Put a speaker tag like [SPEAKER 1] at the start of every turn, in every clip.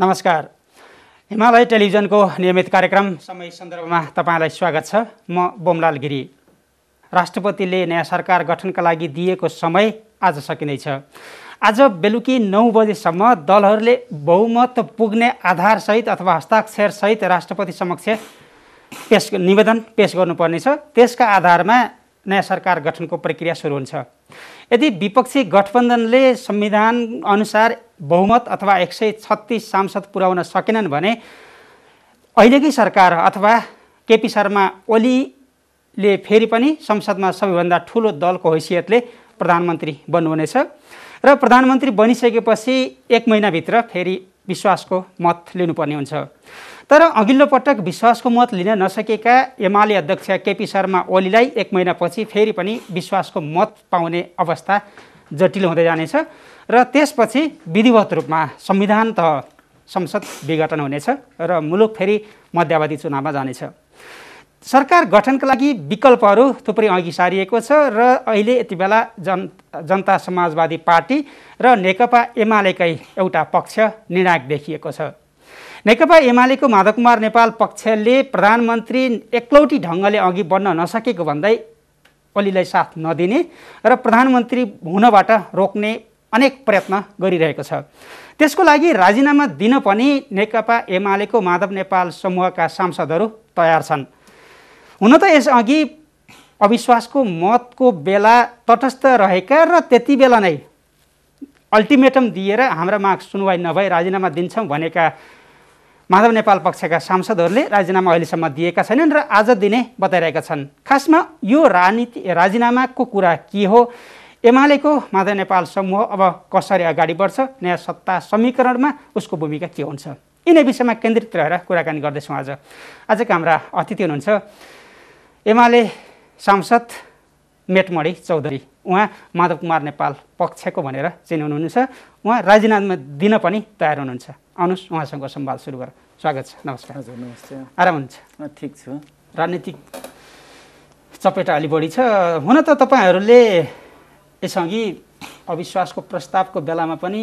[SPEAKER 1] नमस्कार हिमालय टेलिभिजनको नियमित कार्यक्रम समय सन्दर्भमा तपाईँलाई स्वागत छ म बोमलाल गिरी राष्ट्रपतिले नयाँ सरकार गठनका लागि दिएको समय आज सकिनेछ आज बेलुकी नौ बजेसम्म दलहरूले बहुमत पुग्ने आधारसहित अथवा हस्ताक्षरसहित राष्ट्रपति समक्ष पेस निवेदन पेस गर्नुपर्नेछ त्यसका आधारमा नयाँ सरकार गठनको प्रक्रिया सुरु हुन्छ यदि विपक्षी गठबन्धनले संविधान अनुसार बहुमत अथवा एक सय छत्तिस सांसद पुर्याउन सकेनन् भने अहिलेकै सरकार अथवा केपी शर्मा ओलीले फेरि पनि संसदमा सबैभन्दा ठुलो दलको हैसियतले प्रधानमन्त्री बन्नुहुनेछ र प्रधानमन्त्री बनिसकेपछि एक महिनाभित्र फेरि विश्वासको मत लिनुपर्ने हुन्छ तर अघिल्लो पटक विश्वासको मत लिन नसकेका एमाले अध्यक्ष केपी शर्मा ओलीलाई एक महिनापछि फेरि पनि विश्वासको मत पाउने अवस्था जटिल हुँदै जानेछ र त्यसपछि विधिवत रूपमा संविधान त संसद विघटन हुनेछ र मुलुक फेरि मध्यावधि चुनावमा जानेछ सरकार गठनका लागि विकल्पहरू थुप्रै अघि सारिएको छ र अहिले यति बेला जन जनता समाजवादी पार्टी र नेकपा एमालेकै एउटा पक्ष निर्णायक देखिएको छ नेकपा एमालेको माधव कुमार नेपाल पक्षले प्रधानमन्त्री एक्लौटी ढङ्गले अघि बढ्न नसकेको भन्दै अलीलाई साथ नदिने र प्रधानमन्त्री हुनबाट रोक्ने अनेक प्रयत्न गरिरहेको छ त्यसको लागि राजीनामा दिन पनि नेकपा एमालेको माधव नेपाल समूहका सांसदहरू तयार छन् हुन त यसअघि अविश्वासको मतको बेला तटस्थ रहेका र त्यति बेला नै अल्टिमेटम दिएर हाम्रा माग सुनवाई नभए राजीनामा दिन्छौँ भनेका माधव नेपाल पक्षका सांसदहरूले राजीनामा अहिलेसम्म दिएका छैनन् र आज दिने बताइरहेका छन् खासमा यो राजनीति राजीनामाको कुरा के हो एमालेको माधव नेपाल समूह अब कसरी अगाडि बढ्छ नयाँ सत्ता समीकरणमा उसको भूमिका के हुन्छ यिनै विषयमा केन्द्रित रहेर कुराकानी गर्दैछौँ आज आजका हाम्रा अतिथि हुनुहुन्छ एमाले सांसद मेटमणि चौधरी उहाँ माधव कुमार नेपाल पक्षको भनेर चिनाउनुहुनेछ उहाँ राजीनामा दिन पनि तयार हुनुहुन्छ आउनुहोस् उहाँसँग सम्वाद सुरु गर स्वागत छ नमस्कार हजुर नमस्ते आराम हुन्छ ठिक छु राजनीतिक चपेटा अलि बढी छ हुन त तपाईँहरूले यसअघि अविश्वासको प्रस्तावको बेलामा पनि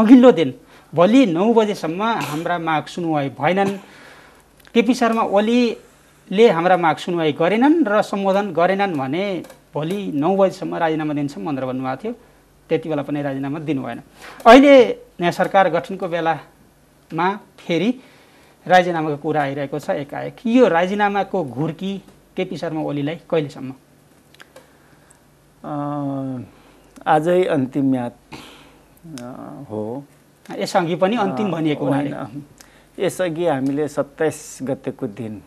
[SPEAKER 1] अघिल्लो दिन भोलि नौ बजेसम्म हाम्रा माग सुनवाई भएनन् केपी शर्मा ओलीले हाम्रा माग सुनवाई गरेनन् र सम्बोधन गरेनन् भने भोलि नौ बजीसम्म राजीनामा दिन्छौँ भनेर भन्नुभएको थियो त्यति बेला पनि राजीनामा दिनु भएन अहिले नयाँ सरकार गठनको बेलामा फेरि राजीनामाको कुरा आइरहेको छ एकाएक यो राजीनामाको घुर्की केपी शर्मा ओलीलाई कहिलेसम्म आजै अन्तिम याद हो यसअघि पनि अन्तिम भनिएको होइन
[SPEAKER 2] यसअघि हामीले सत्ताइस गतेको दिन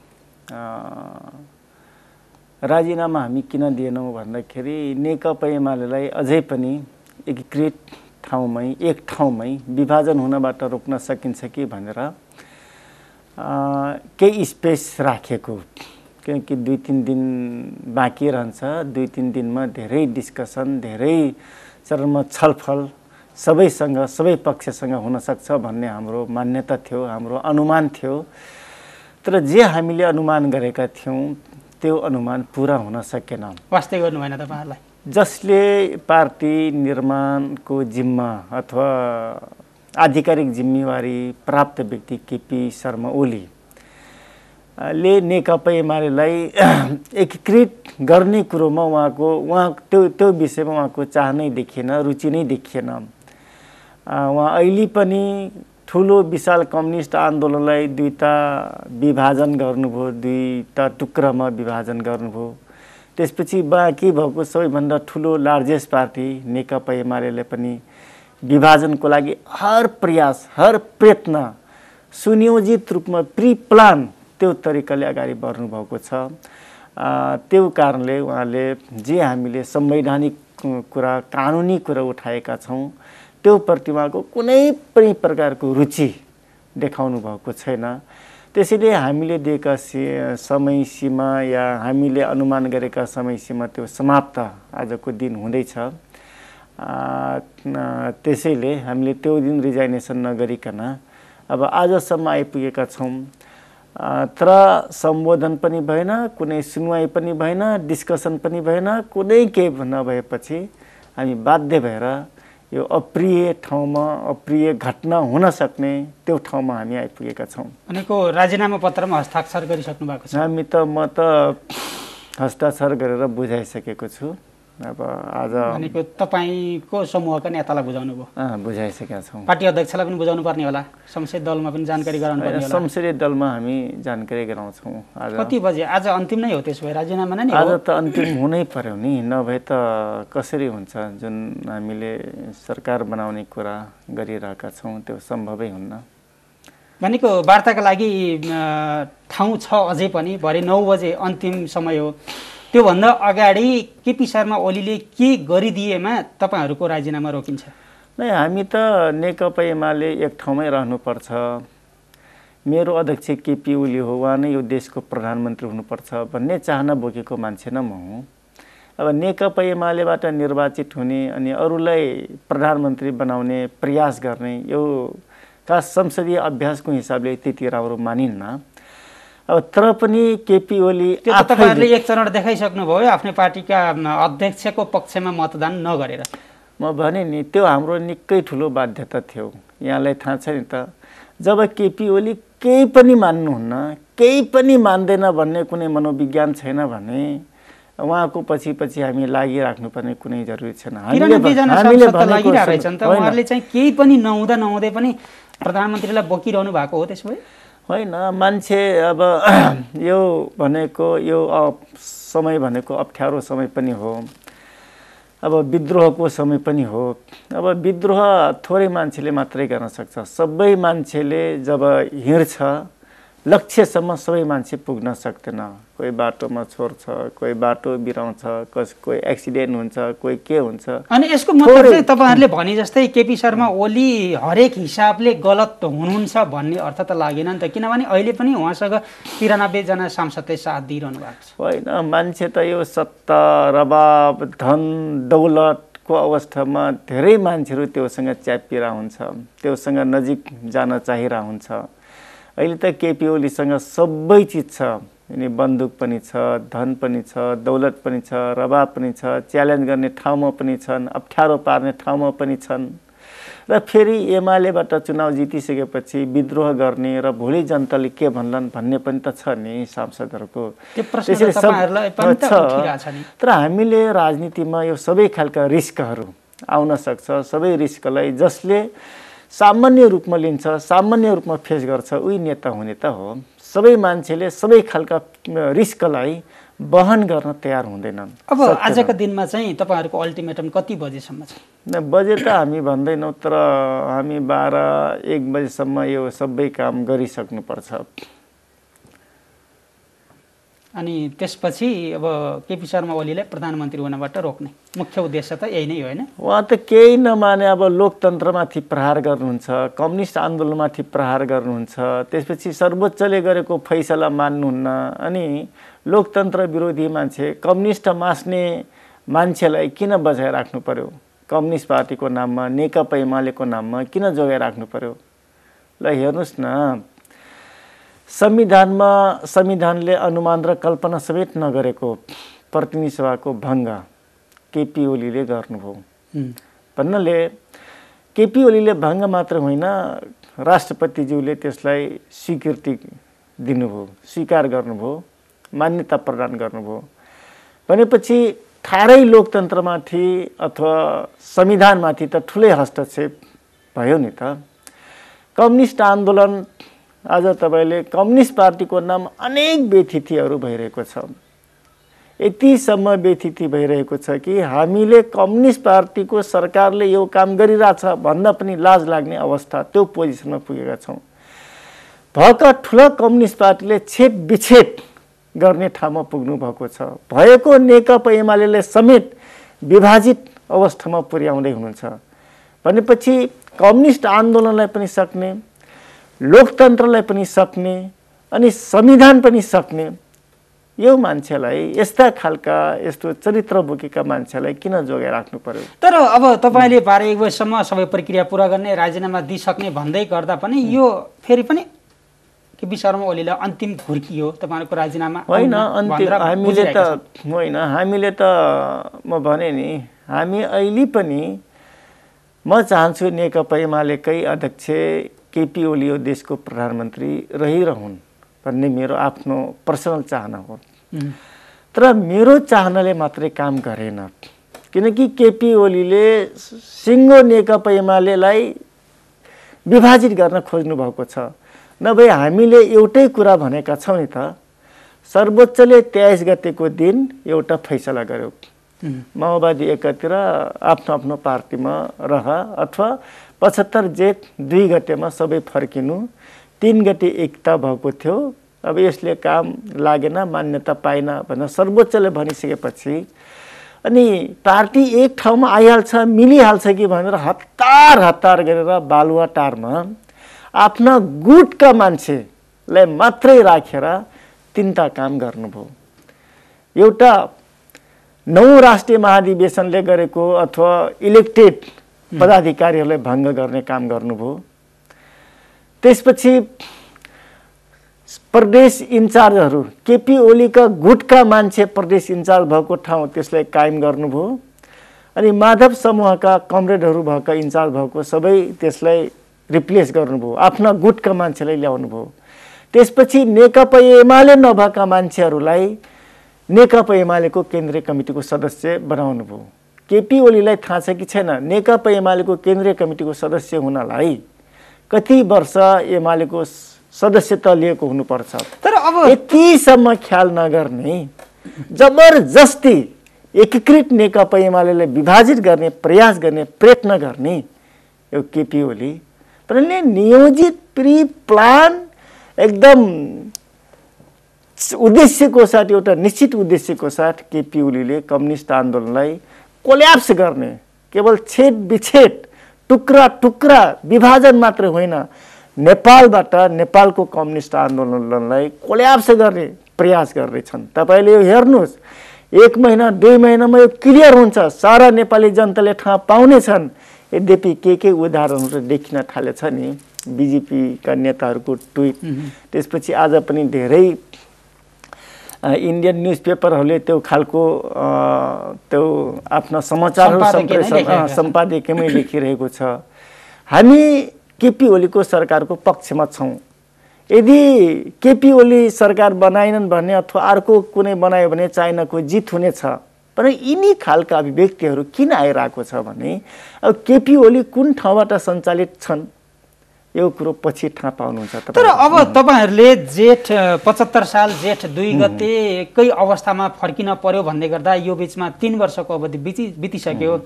[SPEAKER 2] राजीनामा हामी किन दिएनौँ भन्दाखेरि नेकपा एमालेलाई अझै पनि एकीकृत ठाउँमै एक ठाउँमै विभाजन हुनबाट रोक्न सकिन्छ कि भनेर केही स्पेस राखेको किनकि दुई तिन दिन बाँकी रहन्छ दुई तिन दिनमा धेरै डिस्कसन धेरै चरणमा छलफल सबैसँग सबै पक्षसँग हुनसक्छ भन्ने हाम्रो मान्यता थियो हाम्रो अनुमान थियो तर जे हामीले अनुमान गरेका थियौँ त्यो अनुमान पुरा हुन सकेन
[SPEAKER 1] वास्तै गर्नु भएन तपाईँहरूलाई
[SPEAKER 2] जसले पार्टी निर्माणको जिम्मा अथवा आधिकारिक जिम्मेवारी प्राप्त व्यक्ति केपी शर्मा ओली ले नेकपा एमालेलाई एकीकृत गर्ने कुरोमा उहाँको उहाँ त्यो त्यो विषयमा उहाँको चाहनै देखिएन रुचि नै देखिएन उहाँ अहिले पनि ठुलो विशाल कम्युनिस्ट आन्दोलनलाई दुईवटा विभाजन गर्नुभयो दुईवटा टुक्रामा विभाजन गर्नुभयो त्यसपछि बाँकी भएको सबैभन्दा ठुलो लार्जेस्ट पार्टी नेकपा एमाले पनि विभाजनको लागि हर प्रयास हर प्रयत्न सुनियोजित रूपमा प्रि प्लान त्यो तरिकाले अगाडि बढ्नुभएको छ त्यो कारणले उहाँले जे हामीले संवैधानिक कुरा कानुनी कुरा उठाएका छौँ त्यो प्रतिमाको कुनै पनि प्रकारको रुचि देखाउनु भएको छैन त्यसैले हामीले दिएका समय सीमा या हामीले अनुमान गरेका समय सीमा त्यो समाप्त आजको दिन हुँदैछ त्यसैले हामीले त्यो दिन रिजाइनेसन नगरिकन अब आजसम्म आइपुगेका छौँ तर सम्बोधन पनि भएन कुनै सुनवाई पनि भएन डिस्कसन पनि भएन कुनै केही नभएपछि हामी बाध्य भएर यो अप्रिय ठाउँमा अप्रिय घटना हुन सक्ने त्यो ठाउँमा हामी आइपुगेका छौँ भनेको राजीनामा
[SPEAKER 1] पत्रमा हस्ताक्षर गरिसक्नु भएको
[SPEAKER 2] छ हामी त म त हस्ताक्षर गरेर बुझाइसकेको छु अब आज भनेको
[SPEAKER 1] तपाईँको समूहका नेतालाई बुझाउनु
[SPEAKER 2] भयो बुझाइसकेका छौँ
[SPEAKER 1] पार्टी अध्यक्षलाई पनि बुझाउनु पर्ने होला संसदीय दलमा पनि जानकारी गराउनु पर्ने होला
[SPEAKER 2] संसदीय दलमा हामी जानकारी गराउँछौँ कति
[SPEAKER 1] बजे आज अन्तिम नै हो त्यसो भए राजीनामा नै आज त
[SPEAKER 2] अन्तिम हुनै पर्यो नि नभए त कसरी हुन्छ जुन हामीले सरकार बनाउने कुरा गरिरहेका छौँ त्यो सम्भवै हुन्न
[SPEAKER 1] भनेको वार्ताका लागि ठाउँ छ अझै पनि भरे नौ बजे अन्तिम समय हो त्योभन्दा अगाडि केपी शर्मा ओलीले के गरिदिएमा तपाईँहरूको राजीनामा रोकिन्छ नै हामी
[SPEAKER 2] त नेकपा एमाले एक ठाउँमै रहनुपर्छ मेरो अध्यक्ष केपी ओली हो उहाँ नै यो देशको प्रधानमन्त्री हुनुपर्छ भन्ने चाहना बोकेको मान्छे नै म हुँ अब नेकपा एमालेबाट निर्वाचित हुने अनि अरूलाई प्रधानमन्त्री बनाउने प्रयास गर्ने यो का संसदीय अभ्यासको हिसाबले त्यति राम्रो मानिन्न अब तर पनि केपी ओली तपाईँहरूले
[SPEAKER 1] एक चरण देखाइसक्नुभयो आफ्नै पार्टीका अध्यक्षको पक्षमा मतदान नगरेर
[SPEAKER 2] म भने नि त्यो हाम्रो निकै ठुलो बाध्यता थियो यहाँलाई थाहा छ नि त जब केपी ओली केही पनि मान्नुहुन्न केही पनि मान्दैन भन्ने कुनै मनोविज्ञान छैन भने उहाँको पछि पछि हामी लागिराख्नुपर्ने कुनै जरुरी छैन
[SPEAKER 1] केही पनि नहुँदा नहुँदै पनि प्रधानमन्त्रीलाई बोकिरहनु भएको हो त्यसो भए होइन
[SPEAKER 2] मान्छे अब यो भनेको यो समय भनेको अप्ठ्यारो समय पनि हो अब विद्रोहको समय पनि हो अब विद्रोह थोरै मान्छेले मात्रै गर्न सक्छ सबै मान्छेले जब हिँड्छ लक्ष्यसम्म सबै मान्छे पुग्न सक्दैन कोही बाटोमा छोड्छ कोही बाटो बिराउँछ कस कोही एक्सिडेन्ट हुन्छ कोही के हुन्छ अनि
[SPEAKER 1] यसको मतलब चाहिँ तपाईँहरूले भने जस्तै केपी शर्मा ओली हरेक हिसाबले गलत हुनुहुन्छ भन्ने अर्थ त लागेन नि त किनभने अहिले पनि उहाँसँग तिरानब्बेजना सांसदले साथ दिइरहनु भएको छ होइन मान्छे त यो सत्ता
[SPEAKER 2] रबाब धन दौलतको अवस्थामा धेरै मान्छेहरू त्योसँग च्यापिरह हुन्छ त्योसँग नजिक जान चाहिरहेको हुन्छ अहिले त केपी ओलीसँग सबै चिज छ अनि बन्दुक पनि छ धन पनि छ दौलत पनि छ रबा पनि छ च्यालेन्ज गर्ने ठाउँमा पनि छन् अप्ठ्यारो पार्ने ठाउँमा पनि छन् र फेरि एमालेबाट चुनाव जितिसकेपछि विद्रोह गर्ने र भोलि जनताले के भन्लान् भन्ने पनि त छ नि सांसदहरूको छ तर हामीले राजनीतिमा यो सबै खालका रिस्कहरू आउन सक्छ सबै रिस्कलाई जसले सामान्य रूपमा लिन्छ सामान्य रूपमा फेस गर्छ उही नेता हुने त हो सबै मान्छेले सबै खालका रिस्कलाई वहन गर्न तयार हुँदैनन् अब आजको
[SPEAKER 1] दिनमा चाहिँ तपाईँहरूको अल्टिमेटम कति बजेसम्म
[SPEAKER 2] छ बजे त हामी भन्दैनौँ तर हामी बाह्र एक बजेसम्म यो सबै काम गरिसक्नुपर्छ
[SPEAKER 1] अनि त्यसपछि अब केपी शर्मा ओलीलाई प्रधानमन्त्री हुनबाट रोक्ने मुख्य उद्देश्य त यही नै हो होइन
[SPEAKER 2] उहाँ त केही नमाने अब लोकतन्त्रमाथि प्रहार गर्नुहुन्छ कम्युनिस्ट आन्दोलनमाथि प्रहार गर्नुहुन्छ त्यसपछि सर्वोच्चले गरेको फैसला मान्नुहुन्न अनि लोकतन्त्र विरोधी मान्छे कम्युनिस्ट मास्ने मान्छेलाई किन राख्नु पऱ्यो कम्युनिस्ट पार्टीको नाममा नेकपा एमालेको नाममा किन जोगाइराख्नु पऱ्यो ल हेर्नुहोस् न संविधानमा संविधानले अनुमान र कल्पना समेत नगरेको प्रतिनिधि सभाको भङ्ग केपी ओलीले गर्नुभयो भन्नाले केपी ओलीले भङ्ग मात्र होइन राष्ट्रपतिज्यूले त्यसलाई स्वीकृति दिनुभयो स्वीकार गर्नुभयो मान्यता प्रदान गर्नुभयो भनेपछि ठाडै लोकतन्त्रमाथि अथवा संविधानमाथि त ठुलै हस्तक्षेप भयो नि त कम्युनिस्ट आन्दोलन आज तपाईँले कम्युनिस्ट पार्टीको नाम अनेक व्यथितिहरू भइरहेको छ यतिसम्म व्यथिति भइरहेको छ कि हामीले कम्युनिस्ट पार्टीको सरकारले यो काम गरिरहेछ भन्न पनि लाज लाग्ने अवस्था त्यो पोजिसनमा पुगेका छौँ भएका ठुला कम्युनिस्ट पार्टीले छेप बिछेप गर्ने ठाउँमा भएको छ भएको नेकपा एमाले समेत विभाजित अवस्थामा पुर्याउँदै हुनुहुन्छ भनेपछि कम्युनिस्ट आन्दोलनलाई पनि सक्ने लोकतन्त्रलाई पनि सक्ने
[SPEAKER 1] अनि संविधान पनि सक्ने
[SPEAKER 2] यो मान्छेलाई यस्ता खालका यस्तो चरित्र बोकेका मान्छेलाई किन जोगाइ राख्नु पर्यो
[SPEAKER 1] तर अब तपाईँले बाह्र एक बजीसम्म सबै प्रक्रिया पुरा गर्ने राजीनामा दिइसक्ने भन्दै गर्दा पनि यो फेरि पनि केपी शर्मा ओलीलाई अन्तिम घुर्की हो तपाईँहरूको राजीनामा होइन अन्तिम हामीले त
[SPEAKER 2] होइन हामीले त म भने नि हामी अहिले पनि म चाहन्छु नेकपा एमालेकै अध्यक्ष केपी ओली देशको प्रधानमन्त्री रहिरहन् भन्ने मेरो आफ्नो पर्सनल चाहना हो तर मेरो चाहनाले मात्रै काम गरेन किनकि केपी ओलीले सिङ्गो नेकपा एमालेलाई विभाजित गर्न खोज्नुभएको छ नभए हामीले एउटै कुरा भनेका छौँ नि त सर्वोच्चले तेइस गतेको दिन एउटा फैसला गर्यो माओवादी एकातिर आफ्नो आफ्नो पार्टीमा रह अथवा पचहत्तर जेठ दुई गतेमा सबै फर्किनु तिन गते एकता भएको थियो अब यसले काम लागेन मान्यता पाएन भनेर सर्वोच्चले भनिसकेपछि अनि पार्टी एक ठाउँमा आइहाल्छ मिलिहाल्छ कि भनेर हतार हतार गरेर बालुवा बालुवाटारमा आफ्ना गुटका मान्छेलाई मात्रै राखेर रा, तिनवटा काम गर्नुभयो एउटा नौ राष्ट्रिय महाधिवेशनले गरेको अथवा इलेक्टेड पदाधिकारीहरूलाई भङ्ग गर्ने काम गर्नुभयो त्यसपछि प्रदेश इन्चार्जहरू केपी ओलीका गुटका मान्छे प्रदेश इन्चार्ज भएको ठाउँ त्यसलाई कायम गर्नुभयो अनि माधव समूहका कमरेडहरू भएका इन्चार्ज भएको सबै त्यसलाई रिप्लेस गर्नुभयो आफ्ना गुटका मान्छेलाई ल्याउनु भयो त्यसपछि नेकपा एमाले नभएका मान्छेहरूलाई नेकपा एमालेको केन्द्रीय कमिटीको सदस्य बनाउनु भयो केपी ओलीलाई थाहा छ कि छैन नेकपा एमालेको केन्द्रीय कमिटीको सदस्य हुनलाई कति वर्ष एमालेको सदस्यता लिएको हुनुपर्छ तर अब यतिसम्म ख्याल नगर्ने जबरजस्ती एकीकृत नेकपा एमालेलाई विभाजित गर्ने प्रयास गर्ने प्रयत्न गर्ने यो केपी ओली तर नियोजित प्रि प्लान एकदम उद्देश्यको साथ एउटा निश्चित उद्देश्यको साथ केपी ओलीले कम्युनिस्ट आन्दोलनलाई कोल्याप्स गर्ने केवल छेट बिछेट टुक्रा टुक्रा विभाजन मात्र होइन नेपालबाट नेपालको कम्युनिस्ट आन्दोलनलाई कोल्याप्स गर्ने प्रयास गर्दैछन् तपाईँले यो हेर्नुहोस् एक महिना दुई महिनामा यो क्लियर हुन्छ सारा नेपाली जनताले ठाउँ पाउनेछन् यद्यपि के के उदाहरणहरू देखिन थालेछ नि बिजेपीका नेताहरूको ट्विट त्यसपछि आज पनि धेरै इन्डियन न्युज पेपरहरूले त्यो खालको त्यो आफ्ना समाचारहरू सम्प्रेषण सम्पादकीयमै लेखिरहेको छ हामी केपी ओलीको सरकारको पक्षमा छौँ यदि केपी ओली सरकार बनाएनन् भने अथवा अर्को कुनै बनायो भने चाइनाको जित हुनेछ तर यिनी खालका अभिव्यक्तिहरू किन आइरहेको छ भने अब केपी ओली कुन ठाउँबाट सञ्चालित छन् यो कुरो पछि थाहा पाउनुहुन्छ तर
[SPEAKER 1] अब तपाईँहरूले जेठ पचहत्तर साल जेठ दुई गतेकै अवस्थामा फर्किन पर्यो भन्दै गर्दा यो बिचमा तिन वर्षको अवधि बिति बितिसक्यो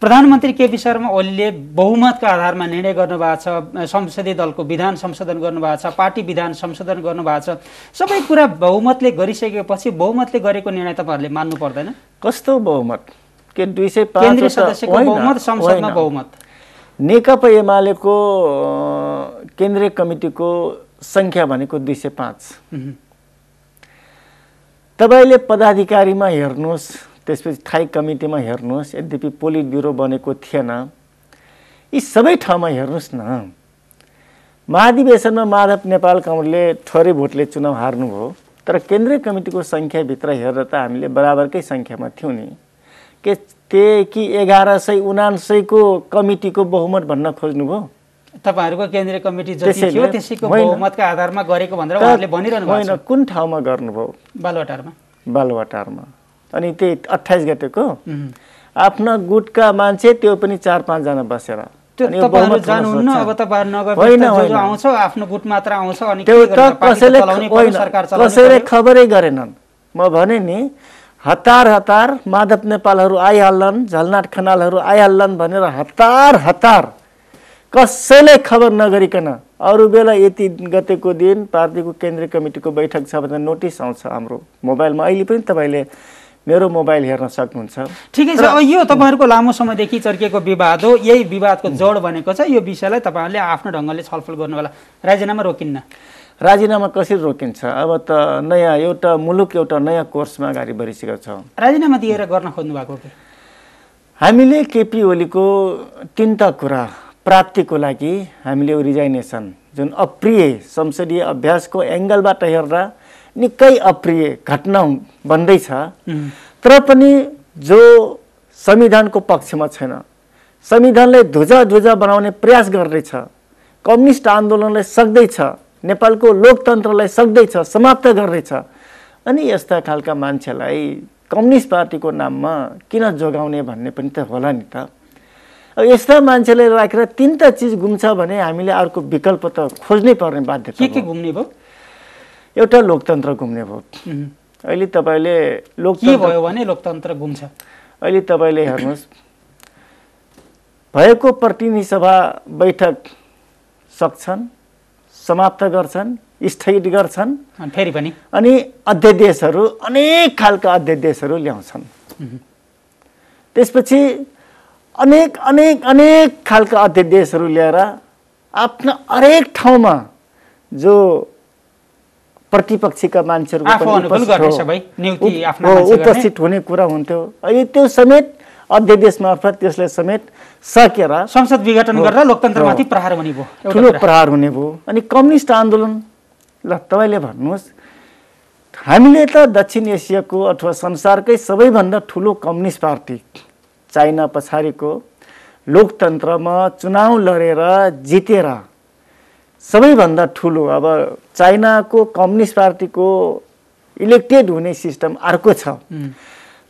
[SPEAKER 1] प्रधानमन्त्री केपी शर्मा ओलीले बहुमतको आधारमा निर्णय गर्नुभएको छ संसदीय दलको विधान संशोधन गर्नुभएको छ पार्टी विधान संशोधन गर्नुभएको छ सबै कुरा बहुमतले गरिसकेपछि बहुमतले गरेको निर्णय तपाईँहरूले मान्नु पर्दैन कस्तो बहुमत के दुई सय सदस्यको बहुमत संसदमा बहुमत
[SPEAKER 2] नेकपा एमालेको केन्द्रीय कमिटीको सङ्ख्या भनेको दुई सय पाँच तपाईँले पदाधिकारीमा हेर्नुहोस् त्यसपछि थाई कमिटीमा हेर्नुहोस् यद्यपि पोलिट ब्युरो बनेको थिएन यी सबै ठाउँमा हेर्नुहोस् न महाधिवेशनमा माधव नेपाल कमरले थोरै भोटले चुनाव हार्नुभयो तर केन्द्रीय कमिटीको सङ्ख्याभित्र हेरेर त हामीले बराबरकै सङ्ख्यामा थियौँ नि के के कि एघार सय उनासयको कमिटीको बहुमत भन्न खोज्नुभयो
[SPEAKER 1] तपाईँहरूको केन्द्रीय कमिटी जति थियो त्यसैको बहुमतका आधारमा गरेको भनेर उहाँहरूले भनिरहनु होइन
[SPEAKER 2] कुन ठाउँमा गर्नुभयो बालुवाटारमा बालुवाटारमा अनि त्यही अठाइस गतेको आफ्ना गुटका मान्छे त्यो पनि चार पाँचजना बसेर त्यो
[SPEAKER 1] त कसैले
[SPEAKER 2] खबरै गरेनन् म भने नि हतार हतार माधव नेपालहरू आइहाल्लान् झलनाट खनालहरू आइहाल्लान् भनेर हतार हतार कसैले खबर नगरिकन अरू बेला यति गतेको दिन पार्टीको केन्द्रीय कमिटीको बैठक छ भने नोटिस आउँछ हाम्रो मोबाइलमा अहिले पनि तपाईँले मेरो मोबाइल हेर्न सक्नुहुन्छ
[SPEAKER 1] ठिकै छ अब यो तपाईँहरूको लामो समयदेखि चर्किएको विवाद हो यही विवादको जड भनेको छ यो विषयलाई तपाईँहरूले आफ्नो ढङ्गले छलफल गर्नु होला राजीनामा रोकिन्न राजीनामा कसरी
[SPEAKER 2] रोकिन्छ अब त नयाँ एउटा मुलुक एउटा नयाँ कोर्समा अगाडि बढिसकेको छौँ
[SPEAKER 1] राजीनामा दिएर गर्न खोज्नु भएको
[SPEAKER 2] हामीले केपी ओलीको तिनवटा कुरा प्राप्तिको लागि हामीले रिजाइनेसन जुन अप्रिय संसदीय अभ्यासको एङ्गलबाट हेर्दा निकै अप्रिय घटना बन्दैछ तर पनि जो संविधानको पक्षमा छैन संविधानलाई धुजा धुजा बनाउने प्रयास गर्दैछ कम्युनिस्ट आन्दोलनलाई सक्दैछ नेपालको लोकतन्त्रलाई सक्दैछ समाप्त गर्दैछ अनि यस्ता खालका मान्छेलाई कम्युनिस्ट पार्टीको नाममा किन जोगाउने भन्ने पनि त होला नि त अब यस्ता मान्छेले राखेर तिनवटा चिज गुम्छ भने हामीले अर्को विकल्प त खोज्नै पर्ने बाध्य के के घुम्ने भयो एउटा लोकतन्त्र घुम्ने भयो अहिले तपाईँले लोक के भयो भने लोकतन्त्र घुम्छ अहिले तपाईँले हेर्नुहोस् भएको प्रतिनिधि सभा बैठक सक्छन् समाप्त गर्छन् स्थगित गर्छन् फेरि पनि अनि अध्यादेशहरू अनेक खालका अध्यादेशहरू ल्याउँछन् त्यसपछि अनेक अनेक अनेक खालका अध्यादेशहरू ल्याएर आफ्ना हरेक ठाउँमा जो प्रतिपक्षीका मान्छेहरू उपस्थित हुने कुरा हुन्थ्यो अनि त्यो समेत अध्यादेश मार्फत त्यसलाई समेत सकेर संसद विघटन गरेर लोकतन्त्रमाथि प्रहार हुने भयो ठुलो प्रहार हुने भयो अनि कम्युनिस्ट आन्दोलन ल तपाईँले भन्नुहोस् हामीले त दक्षिण एसियाको अथवा संसारकै सबैभन्दा ठुलो कम्युनिस्ट पार्टी चाइना पछाडिको लोकतन्त्रमा चुनाव लडेर जितेर सबैभन्दा ठुलो अब चाइनाको कम्युनिस्ट पार्टीको इलेक्टेड हुने सिस्टम अर्को छ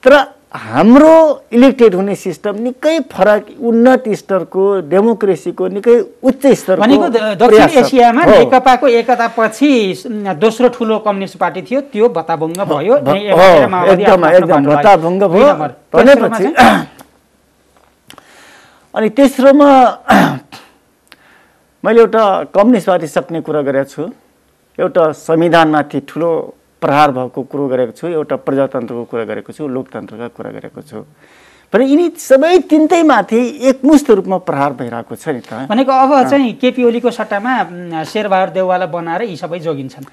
[SPEAKER 2] तर हाम्रो इलेक्टेड हुने सिस्टम निकै फरक उन्नत स्तरको डेमोक्रेसीको निकै उच्च स्तरको भनेको दक्षिण एसियामा नेकपाको
[SPEAKER 1] एकता पछि दोस्रो ठुलो कम्युनिस्ट पार्टी थियो त्यो भत्ताभङ्ग भयो भत्ताभङ्ग भयो भनेपछि
[SPEAKER 2] अनि तेस्रोमा मैले एउटा कम्युनिस्ट पार्टी सक्ने कुरा गरेको छु एउटा संविधानमाथि ठुलो प्रहार भएको कुरो गरेको छु एउटा प्रजातन्त्रको कुरा गरेको छु लोकतन्त्रका कुरा गरेको छु भने यिनी सबै माथि एकमुष्ट रूपमा प्रहार भइरहेको छ नि त भनेको अब चाहिँ
[SPEAKER 1] केपी ओलीको सट्टामा शेरबहादुर देउवालाई बनाएर यी सबै जोगिन्छन्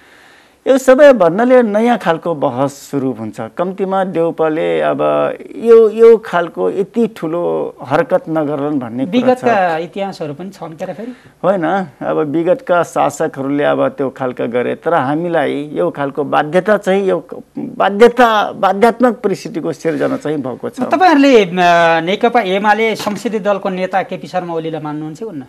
[SPEAKER 2] यो सबै भन्नाले नयाँ खालको बहस सुरु हुन्छ
[SPEAKER 1] कम्तीमा देउपाले अब
[SPEAKER 2] यो यो खालको यति ठुलो हरकत नगरन् भन्ने विगतका
[SPEAKER 1] इतिहासहरू पनि छन् फेरि
[SPEAKER 2] होइन अब विगतका शासकहरूले अब त्यो खालका गरे तर हामीलाई यो खालको बाध्यता चाहिँ यो बाध्यता बाध्यात्मक परिस्थितिको सिर्जना चाहिँ भएको छ
[SPEAKER 1] तपाईँहरूले नेकपा एमाले संसदीय दलको नेता केपी शर्मा ओलीलाई मान्नुहुन्छ हुन्न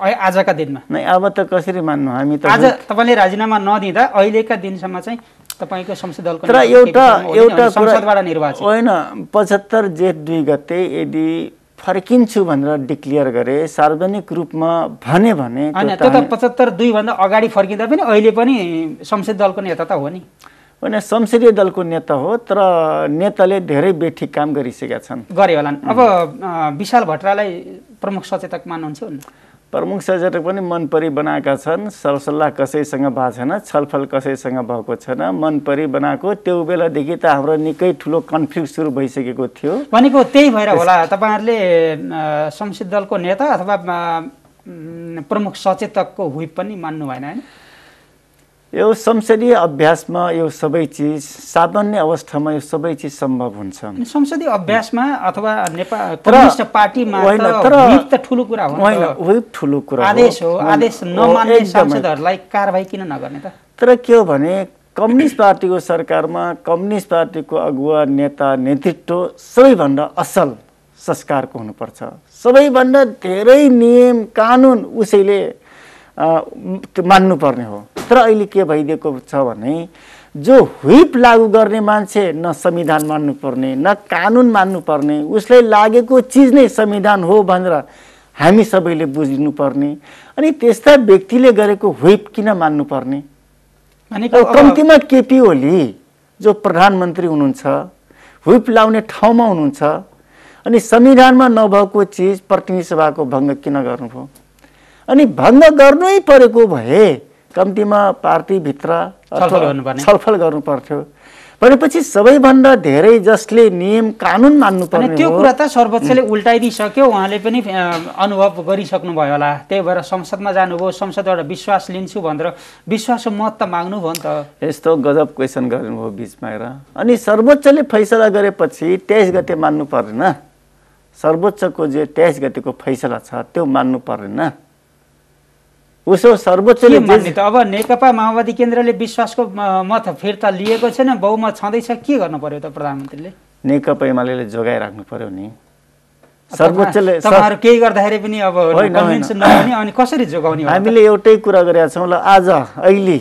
[SPEAKER 1] आजका दिनमा नै अब त कसरी मान्नु हामी त आज तपाईँले राजीनामा नदिँदा अहिलेका दिनसम्म चाहिँ तपाईँको संसद दलको तर एउटा एउटा संसदबाट निर्वाचन होइन
[SPEAKER 2] पचहत्तर जेठ दुई गते यदि फर्किन्छु भनेर डिक्लियर गरे सार्वजनिक रूपमा भने भने त्यो त
[SPEAKER 1] पचहत्तर दुईभन्दा अगाडि फर्किँदा पनि अहिले पनि संसदीय दलको नेता त हो नि होइन संसदीय दलको नेता हो तर नेताले धेरै बेठी काम गरिसकेका छन् गरे होला अब विशाल भट्टरालाई प्रमुख सचेतक मान्नुहुन्छ
[SPEAKER 2] प्रमुख सचेतक पनि मनपरी बनाएका छन् सरसल्लाह कसैसँग भएको छैन छलफल कसैसँग भएको छैन मनपरी बनाएको त्यो बेलादेखि त हाम्रो निकै ठुलो कन्फ्लिक्ट सुरु भइसकेको थियो
[SPEAKER 1] भनेको त्यही भएर होला तपाईँहरूले संसद दलको नेता अथवा प्रमुख सचेतकको हुप पनि मान्नु भएन होइन
[SPEAKER 2] यो संसदीय अभ्यासमा यो सबै चिज सामान्य अवस्थामा यो सबै चिज सम्भव हुन्छ
[SPEAKER 1] संसदीय अभ्यासमा अथवा नेपाल पार्टीमा ठुलो कुरा हो
[SPEAKER 2] ठुलो कुरा आदेश हो आदेश नमान्ने सांसदहरूलाई
[SPEAKER 1] कारवाही किन नगर्ने त
[SPEAKER 2] तर के हो भने कम्युनिस्ट पार्टीको सरकारमा कम्युनिस्ट पार्टीको अगुवा नेता नेतृत्व सबैभन्दा असल संस्कारको हुनुपर्छ सबैभन्दा धेरै नियम कानुन उसैले मान्नुपर्ने हो तर अहिले के भइदिएको छ भने जो ह्विप लागू गर्ने मान्छे न संविधान मान्नुपर्ने न कानुन मान्नुपर्ने उसलाई लागेको चिज नै संविधान हो भनेर हामी सबैले बुझ्नुपर्ने अनि त्यस्ता व्यक्तिले गरेको ह्विप किन मान्नुपर्ने कम्तीमा केपी ओली जो प्रधानमन्त्री हुनुहुन्छ ह्विप लाउने ठाउँमा हुनुहुन्छ अनि संविधानमा नभएको चिज प्रतिनिधि सभाको भङ्ग किन गर्नुभयो अनि भङ्ग गर्नै परेको भए कम्तीमा पार्टीभित्र छलफल गर्नु पर्थ्यो भनेपछि सबैभन्दा धेरै जसले नियम कानुन मान्नु पर्ने त्यो कुरा त सर्वोच्चले
[SPEAKER 1] उल्टाइदिइसक्यो उहाँले पनि अनुभव गरिसक्नुभयो होला त्यही भएर संसदमा जानुभयो संसदबाट विश्वास लिन्छु भनेर विश्वासको मत त माग्नु भयो नि त यस्तो गजब क्वेसन गर्नुभयो बिचमा र
[SPEAKER 2] अनि सर्वोच्चले फैसला गरेपछि तेइस गते मान्नु पर्दैन सर्वोच्चको जे तेइस गतिको फैसला छ त्यो मान्नु पर्दैन उसो सर्वोच्चले
[SPEAKER 1] अब नेकपा माओवादी केन्द्रले विश्वासको मत फिर्ता लिएको छैन बहुमत छँदैछ के गर्नु पर्यो त प्रधानमन्त्रीले
[SPEAKER 2] नेकपा एमाले जोगाइराख्नु पर्यो नि सर्वोच्चले
[SPEAKER 1] केही गर्दाखेरि पनि अब अनि कसरी जोगाउने हामीले एउटै कुरा गरेका छौँ ल आज अहिले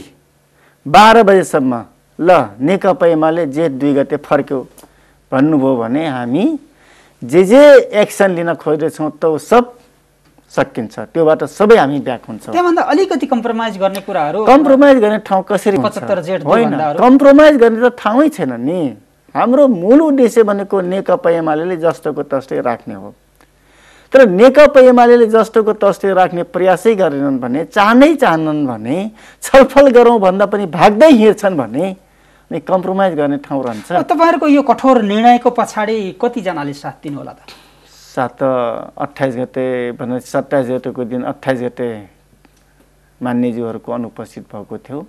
[SPEAKER 1] बाह्र
[SPEAKER 2] बजेसम्म ल नेकपा एमाले जे दुई गते फर्क्यो भन्नुभयो भने हामी जे जे एक्सन लिन खोज्दैछौँ त सब सकिन्छ त्योबाट सबै हामी ब्याक हुन्छौँ त्योभन्दा
[SPEAKER 1] अलिकति कम्प्रोमाइज गर्ने कुराहरू कम्प्रोमाइज
[SPEAKER 2] गर्ने ठाउँ कसरी होइन कम्प्रोमाइज गर्ने त ठाउँै छैन नि हाम्रो मूल उद्देश्य भनेको नेकपा एमाले जस्तोको तस्तै राख्ने हो तर नेकपा एमाले जस्तोको तस्तै राख्ने प्रयासै गरेनन् भने चाहनै चाहनन् भने छलफल गरौँ भन्दा पनि भाग्दै हिँड्छन् भने कम्प्रोमाइज गर्ने ठाउँ रहन्छ
[SPEAKER 1] तपाईँहरूको यो कठोर निर्णयको पछाडि कतिजनाले साथ दिनु होला त
[SPEAKER 2] सात अठाइस गते भन्दा सत्ताइस गतेको दिन अठाइस गते मान्यज्यूहरूको अनुपस्थित भएको थियो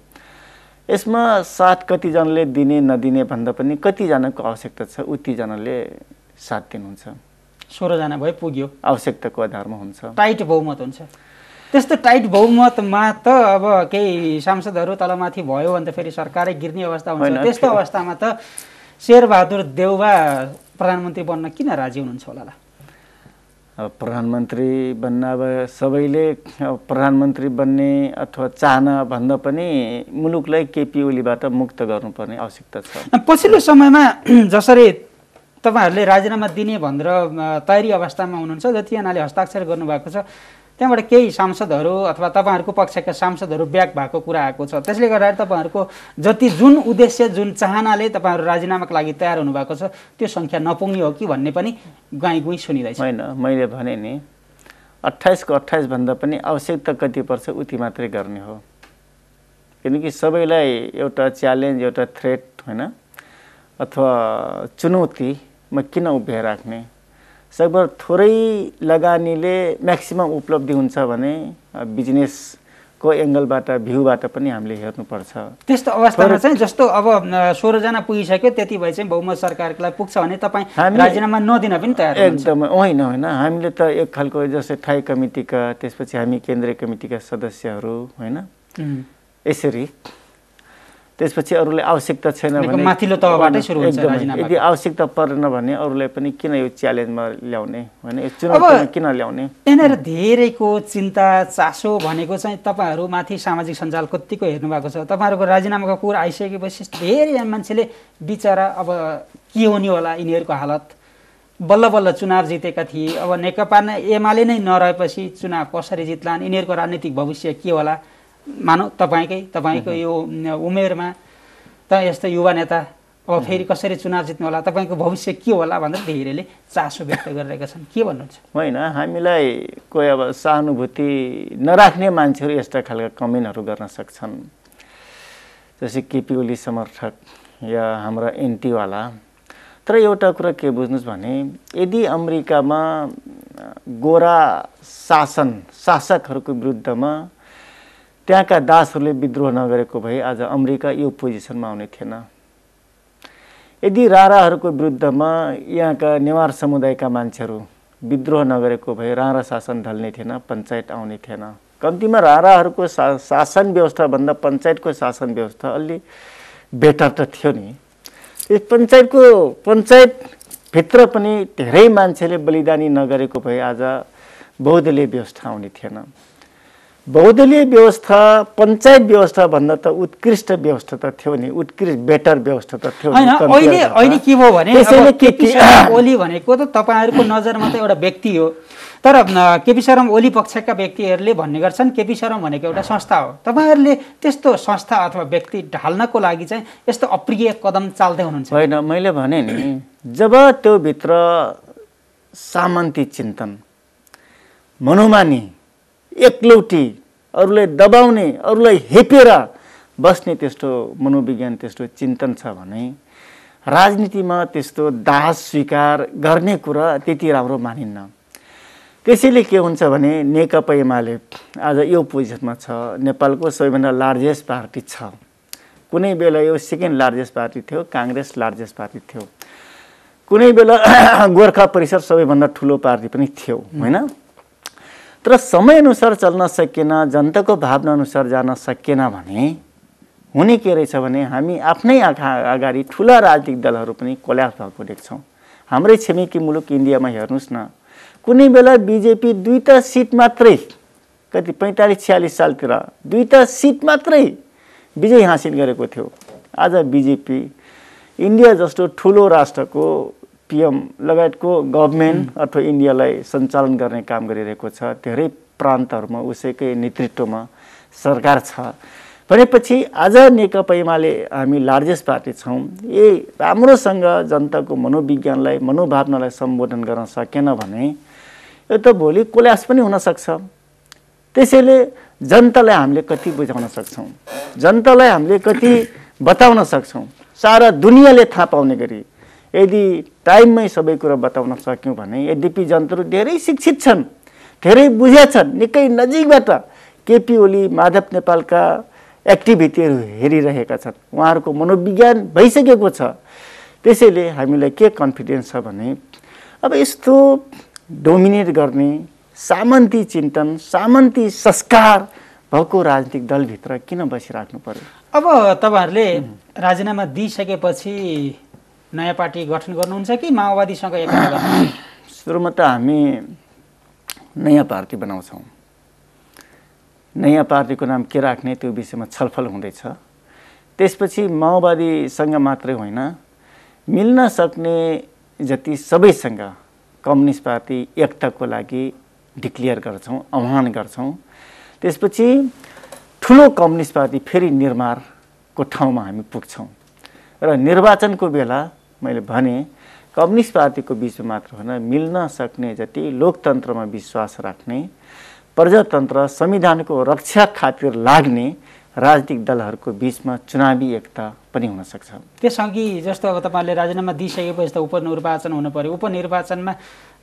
[SPEAKER 2] यसमा साथ कतिजनाले दिने नदिने भन्दा पनि कतिजनाको आवश्यकता छ उतिजनाले साथ दिनुहुन्छ
[SPEAKER 1] सोह्रजना भए पुग्यो
[SPEAKER 2] आवश्यकताको आधारमा हुन्छ टाइट
[SPEAKER 1] बहुमत हुन्छ त्यस्तो टाइट बहुमतमा त अब केही सांसदहरू तलमाथि भयो भने फेरि सरकारै गिर्ने अवस्था हुन्छ त्यस्तो अवस्थामा त शेरबहादुर देउवा प्रधानमन्त्री बन्न किन राजी हुनुहुन्छ होला
[SPEAKER 2] प्रधानमन्त्री बन्न अब सबैले प्रधानमन्त्री बन्ने अथवा चाहना भन्दा पनि मुलुकलाई केपी
[SPEAKER 1] ओलीबाट मुक्त गर्नुपर्ने आवश्यकता छ पछिल्लो समयमा जसरी तपाईँहरूले राजीनामा दिने भनेर तयारी अवस्थामा हुनुहुन्छ जति जतिजनाले हस्ताक्षर गर्नुभएको छ त्यहाँबाट केही सांसदहरू अथवा तपाईँहरूको पक्षका सांसदहरू ब्याक भएको कुरा आएको छ त्यसले गर्दाखेरि तपाईँहरूको जति जुन उद्देश्य जुन चाहनाले तपाईँहरू राजीनामाको लागि तयार हुनुभएको छ त्यो सङ्ख्या नपुग्ने हो कि भन्ने पनि गाई गुई सुनिँदैछ होइन मैले भने नि अट्ठाइसको भन्दा
[SPEAKER 2] पनि आवश्यकता कति पर्छ उति मात्रै गर्ने हो किनकि सबैलाई एउटा च्यालेन्ज एउटा थ्रेट होइन अथवा चुनौती म किन राख्ने सगभर थोरै लगानीले म्याक्सिमम् उपलब्धि हुन्छ भने बिजनेस को एङ्गलबाट भ्यूबाट पनि हामीले हेर्नुपर्छ
[SPEAKER 1] त्यस्तो अवस्थामा चाहिँ जस्तो अब सोह्रजना पुगिसक्यो त्यति भए चाहिँ बहुमत सरकारलाई पुग्छ भने तपाईँ राजीनामा नदिन पनि तयार एकदम
[SPEAKER 2] होइन होइन हामीले त एक खालको जस्तै थाई कमिटीका त्यसपछि हामी केन्द्रीय कमिटीका सदस्यहरू होइन यसरी त्यसपछि अरूले आवश्यकता छैन भने माथिल्लो तहबाटै सुरु हुन्छ यदि आवश्यकता परेन भने अरूलाई पनि किन यो च्यालेन्जमा ल्याउने होइन यो चुनौती किन ल्याउने
[SPEAKER 1] यहाँनिर धेरैको चिन्ता चासो भनेको चाहिँ तपाईँहरू माथि सामाजिक सञ्जाल कतिको हेर्नु भएको छ तपाईँहरूको राजीनामाको कुरा आइसकेपछि धेरै मान्छेले बिचरा अब के हुने होला यिनीहरूको हालत बल्ल बल्ल चुनाव जितेका थिए अब नेकपा नै एमाले नै नरहेपछि चुनाव कसरी जित्लान् यिनीहरूको राजनीतिक भविष्य के होला मानौ तपाईँकै तपाईँको यो उमेरमा त यस्तो युवा नेता अब फेरि कसरी चुनाव जित्नु होला तपाईँको भविष्य के होला भनेर धेरैले चासो व्यक्त गरिरहेका छन् के भन्नुहुन्छ
[SPEAKER 2] होइन हामीलाई कोही अब सहानुभूति नराख्ने मान्छेहरू यस्ता खालका कमेन्टहरू गर्न सक्छन् जस्तै केपी ओली समर्थक या हाम्रा एनटीवाला तर एउटा कुरा के बुझ्नुहोस् भने यदि अमेरिकामा गोरा शासन शासकहरूको विरुद्धमा त्यहाँका दासहरूले विद्रोह नगरेको भए आज अमेरिका यो पोजिसनमा आउने थिएन यदि राराहरूको विरुद्धमा यहाँका नेवार समुदायका मान्छेहरू विद्रोह नगरेको भए रारा शासन ढल्ने थिएन पञ्चायत आउने थिएन कम्तीमा राराहरूको सा शासन व्यवस्थाभन्दा पञ्चायतको शासन व्यवस्था अलि बेटर त थियो नि यस पञ्चायतको पञ्चायतभित्र पनि धेरै मान्छेले बलिदानी नगरेको भए आज बौद्धले व्यवस्था आउने थिएन बहुदलीय व्यवस्था पञ्चायत भन्दा त उत्कृष्ट व्यवस्था त थियो
[SPEAKER 1] नि उत्कृष्ट बेटर व्यवस्था त थियो अहिले अहिले के भयो भने ओली भनेको त तपाईँहरूको नजरमा त एउटा व्यक्ति हो तर केपी शर्म ओली पक्षका व्यक्तिहरूले भन्ने गर्छन् केपी शर्म भनेको एउटा संस्था हो तपाईँहरूले त्यस्तो संस्था अथवा व्यक्ति ढाल्नको लागि चाहिँ यस्तो अप्रिय कदम चाल्दै हुनुहुन्छ
[SPEAKER 2] होइन मैले भने नि जब त्यो भित्र सामन्ती चिन्तन मनोमानी एक्लौटी अरूलाई दबाउने अरूलाई हेपेर बस्ने त्यस्तो मनोविज्ञान त्यस्तो चिन्तन छ भने राजनीतिमा त्यस्तो दास स्वीकार गर्ने कुरा त्यति राम्रो मानिन्न त्यसैले के हुन्छ भने नेकपा एमाले आज यो पोजिसनमा छ नेपालको सबैभन्दा लार्जेस्ट पार्टी छ कुनै बेला यो सेकेन्ड लार्जेस्ट पार्टी थियो काङ्ग्रेस लार्जेस्ट पार्टी थियो कुनै बेला गोर्खा परिषद सबैभन्दा ठुलो पार्टी पनि थियो होइन तर समयअनुसार चल्न सकेन जनताको भावनाअनुसार जान सकेन भने हुने के रहेछ भने हामी आफ्नै आँखा अगाडि ठुला राजनीतिक दलहरू पनि कोल्याप्स भएको देख्छौँ हाम्रै छिमेकी मुलुक इन्डियामा हेर्नुहोस् न कुनै बेला बिजेपी दुईवटा सिट मात्रै कति पैँतालिस छ्यालिस सालतिर दुईवटा सिट मात्रै विजय हासिल गरेको थियो आज बिजेपी इन्डिया जस्तो ठुलो राष्ट्रको पिएम लगायतको गभर्मेन्ट अथवा इन्डियालाई सञ्चालन गर्ने काम गरिरहेको छ धेरै प्रान्तहरूमा उसैकै नेतृत्वमा सरकार छ भनेपछि आज नेकपा एमाले हामी लार्जेस्ट पार्टी छौँ ए राम्रोसँग जनताको मनोविज्ञानलाई मनोभावनालाई सम्बोधन गर्न सकेन भने यो त भोलि कोल्यास पनि हुनसक्छ त्यसैले जनतालाई हामीले कति बुझाउन सक्छौँ जनतालाई हामीले कति बताउन सक्छौँ सारा दुनियाँले थाहा पाउने गरी यदि टाइममै सबै कुरा बताउन सक्यौँ भने यद्यपि जनताहरू धेरै शिक्षित छन् धेरै बुझ्या छन् निकै नजिकबाट केपी ओली माधव नेपालका एक्टिभिटीहरू हेरिरहेका छन् उहाँहरूको मनोविज्ञान भइसकेको छ त्यसैले हामीलाई के कन्फिडेन्स छ भने अब यस्तो डोमिनेट गर्ने सामन्ती चिन्तन सामन्ती संस्कार भएको राजनीतिक दलभित्र किन बसिराख्नु पर्यो
[SPEAKER 1] अब तपाईँहरूले राजीनामा दिइसकेपछि नयाँ पार्टी गठन गर्नुहुन्छ कि माओवादीसँग एकता सुरुमा त हामी
[SPEAKER 2] नयाँ पार्टी बनाउँछौँ नयाँ पार्टीको नाम के राख्ने त्यो विषयमा छलफल हुँदैछ त्यसपछि माओवादीसँग मात्रै होइन मिल्न सक्ने जति सबैसँग कम्युनिस्ट पार्टी एकताको लागि डिक्लियर गर्छौँ आह्वान गर्छौँ त्यसपछि ठुलो कम्युनिस्ट पार्टी फेरि निर्माणको ठाउँमा हामी पुग्छौँ र निर्वाचनको बेला मैले भने कम्युनिस्ट पार्टीको बिचमा मात्र होइन मिल्न सक्ने जति लोकतन्त्रमा विश्वास राख्ने प्रजातन्त्र संविधानको रक्षा खातिर लाग्ने राजनीतिक दलहरूको बिचमा चुनावी एकता पनि हुनसक्छ
[SPEAKER 1] त्यसअघि जस्तो अब तपाईँले राजीनामा दिइसकेपछि त उपनिर्वाचन हुनु पर्यो उपनिर्वाचनमा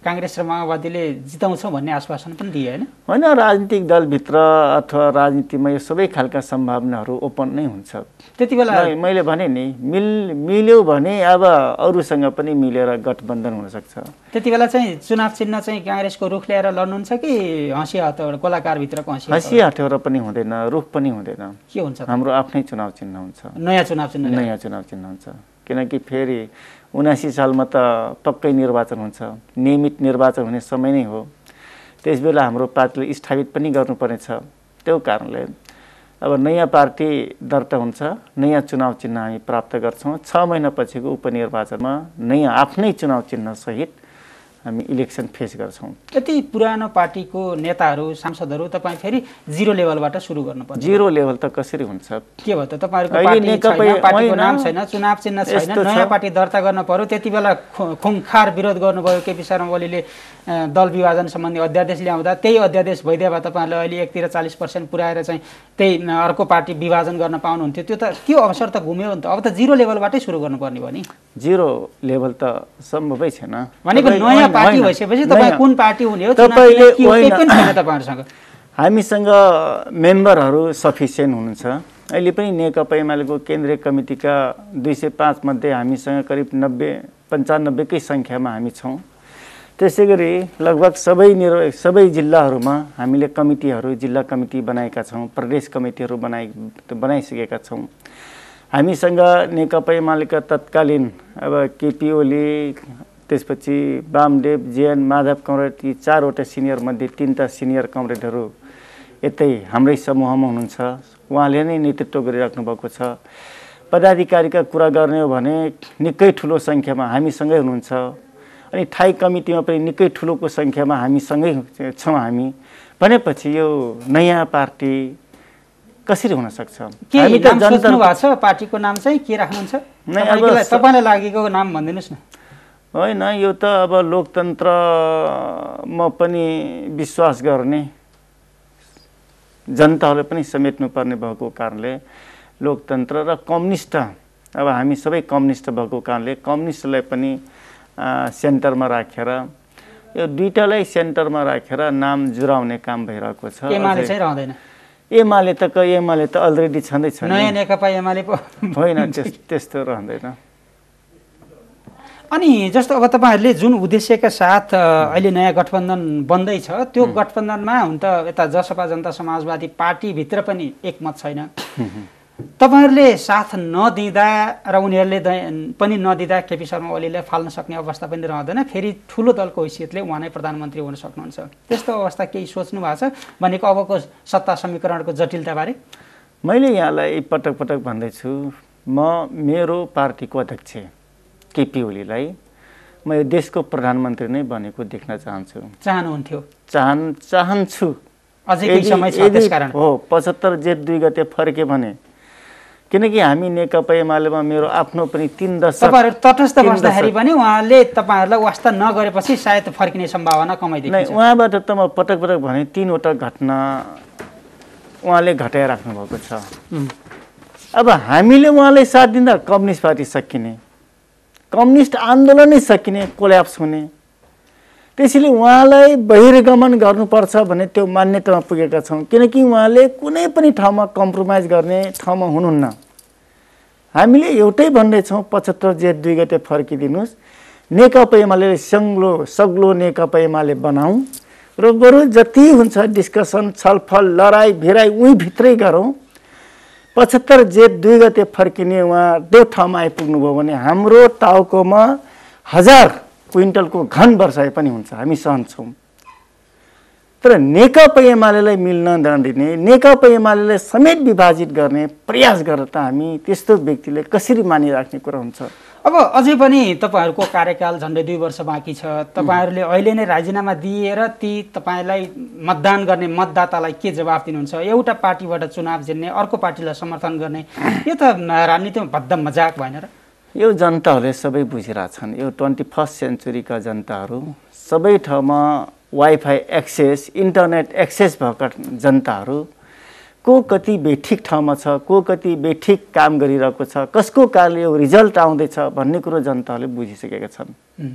[SPEAKER 1] काङ्ग्रेस र माओवादीले जिताउँछौँ भन्ने आश्वासन पनि दिए
[SPEAKER 2] होइन होइन राजनीतिक दलभित्र अथवा राजनीतिमा यो सबै खालका सम्भावनाहरू ओपन नै हुन्छ त्यति बेला मैले भने नि मिल मिल्यो भने अब अरूसँग पनि मिलेर गठबन्धन हुनसक्छ
[SPEAKER 1] त्यति बेला चाहिँ चुनाव चिन्ह चाहिँ काङ्ग्रेसको रुख ल्याएर लड्नुहुन्छ कि हँसी हतौडा गोलाकारभित्रको हँसी हँसी हटौडा
[SPEAKER 2] पनि हुँदैन रुख पनि हुँदैन के हुन्छ हाम्रो आफ्नै चुनाव चिन्ह हुन्छ नयाँ
[SPEAKER 1] चुनाव नयाँ
[SPEAKER 2] चुनाव चिन्ह हुन्छ किनकि फेरि उनासी सालमा त पक्कै निर्वाचन हुन्छ नियमित निर्वाचन हुने समय नै हो त्यसबेला हाम्रो पार्टीले स्थापित पनि गर्नुपर्नेछ त्यो कारणले अब नयाँ पार्टी दर्ता हुन्छ नयाँ चुनाव चिन्ह हामी प्राप्त गर्छौँ छ महिनापछिको उपनिर्वाचनमा नयाँ आफ्नै चुनाव चिन्हसहित हामी इलेक्सन फेस गर्छौँ
[SPEAKER 1] यति पुरानो पार्टीको नेताहरू सांसदहरू तपाईँ फेरि जिरो लेभलबाट सुरु गर्नुपर्छ जिरो लेभल त कसरी हुन्छ के भयो त तपाईँहरूको नाम छैन चुनाव चिन्ह छैन नयाँ पार्टी दर्ता गर्न पर्यो त्यति बेला खुङखार विरोध गर्नुभयो केपी शर्मा ओलीले दल विभाजन सम्बन्धी अध्यादेश ल्याउँदा त्यही अध्यादेश भइदिए भए तपाईँहरूले अहिले एकतिर चालिस पर्सेन्ट पुऱ्याएर चाहिँ त्यही अर्को पार्टी विभाजन गर्न पाउनुहुन्थ्यो त्यो त त्यो अवसर त घुम्यो नि त अब त जिरो लेभलबाटै सुरु गर्नुपर्ने भयो नि जिरो लेभल त सम्भवै छैन भनेको नयाँ
[SPEAKER 2] हामीसँग मेम्बरहरू सफिसियन्ट हुनुहुन्छ अहिले पनि नेकपा एमालेको केन्द्रीय कमिटिका दुई सय पाँचमध्ये हामीसँग करिब नब्बे पन्चानब्बेकै सङ्ख्यामा हामी छौँ त्यसै गरी लगभग सबै निर् सबै जिल्लाहरूमा हामीले कमिटीहरू जिल्ला कमिटी बनाएका छौँ प्रदेश कमिटीहरू बनाइ बनाइसकेका छौँ हामीसँग नेकपा एमालेका तत्कालीन अब केपी ओली त्यसपछि वामदेव जेएन माधव कमरेड यी चारवटा मध्ये तिनवटा सिनियर कमरेडहरू यतै हाम्रै समूहमा हुनुहुन्छ उहाँले नै नेतृत्व गरिराख्नु भएको छ पदाधिकारीका कुरा गर्ने हो भने निकै ठुलो सङ्ख्यामा हामीसँगै हुनुहुन्छ अनि थाई कमिटीमा पनि निकै ठुलोको सङ्ख्यामा हामीसँगै छौँ हामी भनेपछि यो नयाँ पार्टी कसरी हुन सक्छ
[SPEAKER 1] पार्टीको नाम चाहिँ के राख्नुहुन्छ तपाईँलाई लागेको नाम भनिदिनुहोस् न
[SPEAKER 2] होइन यो त अब लोकतन्त्रमा पनि विश्वास गर्ने जनताहरूले पनि समेट्नुपर्ने भएको कारणले लोकतन्त्र र कम्युनिस्ट अब हामी सबै कम्युनिस्ट भएको कारणले कम्युनिस्टलाई पनि सेन्टरमा राखेर यो दुइटालाई सेन्टरमा राखेर नाम जुराउने काम भइरहेको छ एमाले त एमाले त अलरेडी एमाले
[SPEAKER 1] पो होइन
[SPEAKER 2] त्यस्तो रहँदैन
[SPEAKER 1] अनि जस्तो अब तपाईँहरूले जुन उद्देश्यका साथ अहिले नयाँ गठबन्धन बन्दैछ त्यो गठबन्धनमा हुन त यता जसपा जनता समाजवादी पार्टीभित्र पनि एकमत छैन तपाईँहरूले साथ नदिँदा र उनीहरूले पनि नदिँदा केपी शर्मा ओलीलाई फाल्न सक्ने अवस्था पनि रहँदैन फेरि ठुलो दलको हैसियतले उहाँ नै प्रधानमन्त्री हुन सक्नुहुन्छ त्यस्तो अवस्था केही सोच्नु भएको छ भनेको अबको सत्ता समीकरणको जटिलताबारे
[SPEAKER 2] मैले यहाँलाई पटक पटक भन्दैछु म मेरो पार्टीको अध्यक्ष केपी ओलीलाई म यो देशको प्रधानमन्त्री नै बनेको देख्न चाहन्छु
[SPEAKER 1] चाहनुहुन्थ्यो
[SPEAKER 2] चाहन चाहन्छु हो पचहत्तर जेठ दुई गते फर्के भने किनकि हामी नेकपा एमालेमा मेरो आफ्नो पनि तिन दशक तपाईँहरू तटस्थ बस्दाखेरि
[SPEAKER 1] पनि उहाँले तपाईँहरूलाई वास्ता नगरेपछि सायद फर्किने सम्भावना कमाइदिनु
[SPEAKER 2] उहाँबाट त म पटक पटक भने तिनवटा घटना उहाँले घटाइराख्नु भएको छ अब हामीले उहाँलाई साथ दिँदा कम्युनिस्ट पार्टी सकिने कम्युनिस्ट आन्दोलनै सकिने कोल्याप्स हुने त्यसैले उहाँलाई बहिर्गमन गर्नुपर्छ भन्ने त्यो मान्यतामा पुगेका छौँ किनकि उहाँले कुनै पनि ठाउँमा कम्प्रोमाइज गर्ने ठाउँमा हुनुहुन्न हामीले एउटै भन्दैछौँ पचहत्तर जेठ दुई गते फर्किदिनुहोस् नेकपा एमाले सङ्ग्लो सग्लो नेकपा एमाले बनाऊ र बरु जति हुन्छ डिस्कसन छलफल लडाइँ भिराइ उहीँभित्रै गरौँ पचहत्तर जेठ दुई गते फर्किने उहाँ त्यो ठाउँमा आइपुग्नुभयो भने हाम्रो टाउकोमा हजार क्विन्टलको घन वर्षाइ पनि हुन्छ हामी सहन्छौँ तर नेकपा एमालेलाई मिल्न नदिने नेकपा एमालेलाई समेत विभाजित गर्ने प्रयास गरेर त हामी त्यस्तो व्यक्तिले कसरी मानिराख्ने कुरा हुन्छ
[SPEAKER 1] अब अझै पनि तपाईँहरूको कार्यकाल झन्डै दुई वर्ष बाँकी छ तपाईँहरूले अहिले नै राजीनामा दिएर ती तपाईँलाई मतदान गर्ने मतदातालाई के जवाफ दिनुहुन्छ एउटा पार्टीबाट चुनाव जित्ने अर्को पार्टीलाई समर्थन गर्ने यो त राजनीतिमा भद्द मजाक भएन र
[SPEAKER 2] यो जनताहरूले सबै बुझिरहेछन् यो ट्वेन्टी फर्स्ट सेन्चुरीका जनताहरू सबै ठाउँमा वाइफाई एक्सेस इन्टरनेट एक्सेस भएका जनताहरू को कति बेठिक ठाउँमा छ को कति बेठिक काम गरिरहेको छ कसको कारणले यो रिजल्ट आउँदैछ भन्ने कुरो जनताले बुझिसकेका छन्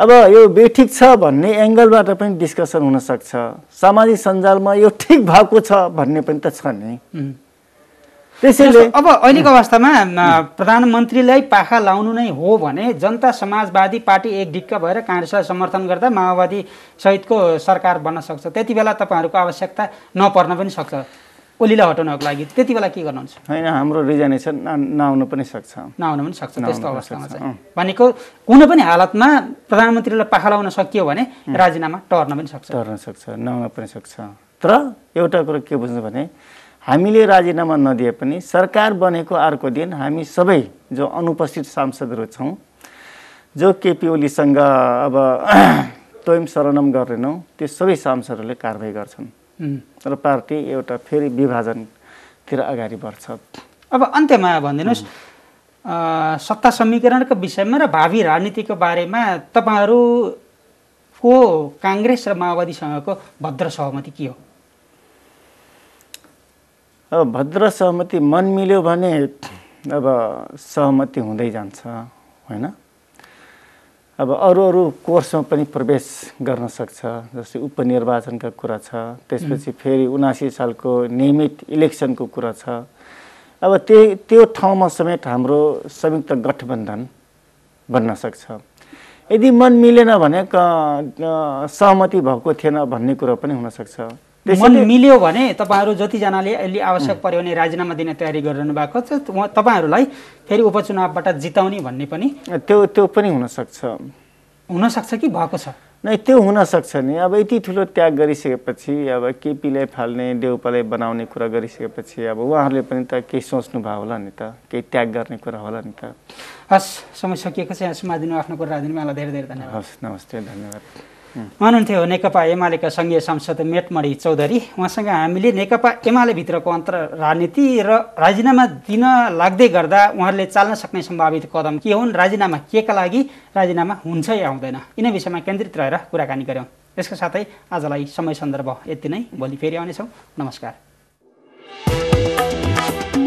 [SPEAKER 2] अब यो बेठिक छ भन्ने एङ्गलबाट पनि डिस्कसन हुनसक्छ सामाजिक सञ्जालमा यो ठिक भएको छ भन्ने पनि त छ नि त्यसैले
[SPEAKER 1] अब अहिलेको अवस्थामा प्रधानमन्त्रीलाई पाखा लाउनु नै हो भने जनता समाजवादी पार्टी एक ढिक्क भएर काङ्ग्रेसलाई समर्थन गर्दा माओवादी सहितको सरकार बन्न सक्छ त्यति बेला तपाईँहरूको आवश्यकता नपर्न पनि सक्छ ओलीलाई हटाउनको लागि त्यति बेला के गर्नुहुन्छ होइन हाम्रो रिजनेसन नआउनु पनि सक्छ नआउनु पनि सक्छ त्यस्तो अवस्थामा चाहिँ भनेको कुनै पनि हालतमा प्रधानमन्त्रीलाई पाखा लाउन सकियो भने राजीनामा टर्न पनि सक्छ टर्न
[SPEAKER 2] सक्छ नआउन पनि सक्छ तर एउटा कुरो के बुझ्नु भने हामीले राजीनामा नदिए पनि सरकार बनेको अर्को दिन हामी सबै जो अनुपस्थित सांसदहरू छौँ जो केपी ओलीसँग अब तोइम शरणम गरेनौँ त्यो सबै सांसदहरूले कारवाही गर्छन् र पार्टी एउटा फेरि विभाजनतिर अगाडि बढ्छ
[SPEAKER 1] अब अन्त्यमा भनिदिनुहोस् सत्ता समीकरणको विषयमा र भावी राजनीतिको बारेमा तपाईँहरूको काङ्ग्रेस र माओवादीसँगको भद्र सहमति के हो
[SPEAKER 2] अब भद्र सहमति मन मिल्यो भने अब सहमति हुँदै जान्छ होइन अब अरू अरू कोर्समा पनि प्रवेश गर्न सक्छ जस्तै उपनिर्वाचनका कुरा छ त्यसपछि फेरि उनासी सालको नियमित इलेक्सनको कुरा छ अब त्यही त्यो ठाउँमा समेत हाम्रो संयुक्त गठबन्धन बन्न सक्छ यदि मन मिलेन भने सहमति भएको थिएन भन्ने कुरो पनि हुनसक्छ मन
[SPEAKER 1] मिल्यो भने तपाईँहरू जतिजनाले अहिले आवश्यक पर्यो भने राजीनामा दिने तयारी गरिरहनु भएको छ तपाईँहरूलाई फेरि उपचुनावबाट जिताउने भन्ने पनि त्यो त्यो पनि हुनसक्छ हुनसक्छ कि भएको छ
[SPEAKER 2] नै त्यो हुनसक्छ नि अब यति ठुलो त्याग गरिसकेपछि अब केपीलाई फाल्ने देउपालाई बनाउने कुरा गरिसकेपछि अब उहाँहरूले पनि त केही सोच्नु भयो होला नि त केही त्याग गर्ने कुरा होला नि त
[SPEAKER 1] हस् समय सकिएको छ यहाँ सुमा दिनु आफ्नो कुरा राजनीतिमा धेरै धेरै धन्यवाद
[SPEAKER 2] हस् नमस्ते धन्यवाद
[SPEAKER 1] उहाँनुहुन्थ्यो नेकपा एमालेका सङ्घीय सांसद मेटमणि चौधरी उहाँसँग हामीले नेकपा एमालेभित्रको अन्तर राजनीति र राजीनामा दिन लाग्दै गर्दा उहाँहरूले चाल्न सक्ने सम्भावित कदम के हुन् राजीनामा के का लागि राजीनामा हुन्छ या हुँदैन यिनै विषयमा केन्द्रित रहेर कुराकानी गऱ्यौँ यसका साथै आजलाई समय सन्दर्भ यति नै भोलि फेरि आउनेछौँ नमस्कार